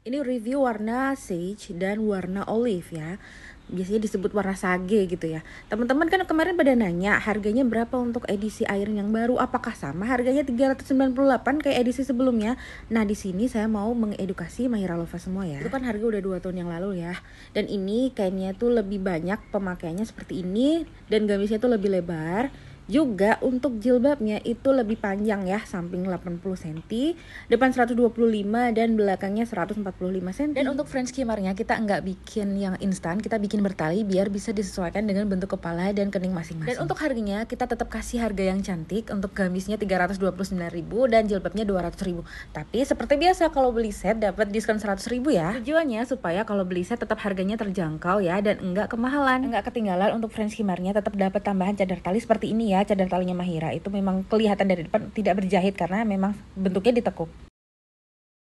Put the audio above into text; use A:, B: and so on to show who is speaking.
A: Ini review warna sage dan warna olive ya. Biasanya disebut warna sage gitu ya. Teman-teman kan kemarin pada nanya harganya berapa untuk edisi iron yang baru? Apakah sama harganya 398 kayak edisi sebelumnya? Nah, di sini saya mau mengedukasi Mahira Lova semua ya. Itu kan harga udah 2 tahun yang lalu ya. Dan ini kainnya tuh lebih banyak pemakaiannya seperti ini dan gamisnya tuh lebih lebar juga untuk jilbabnya itu lebih panjang ya, samping 80 cm, depan 125 dan belakangnya 145 cm. Dan untuk French kimarnya kita nggak bikin yang instan, kita bikin bertali biar bisa disesuaikan dengan bentuk kepala dan kening masing-masing. Dan untuk harganya kita tetap kasih harga yang cantik, untuk gamisnya 329.000 dan jilbabnya 200.000. Tapi seperti biasa kalau beli set dapat diskon 100.000 ya. Tujuannya supaya kalau beli set tetap harganya terjangkau ya dan enggak kemahalan. Enggak ketinggalan untuk French kimarnya tetap dapat tambahan cadar tali seperti ini ya cadar dan talinya Mahira itu memang kelihatan dari depan tidak berjahit karena memang bentuknya ditekuk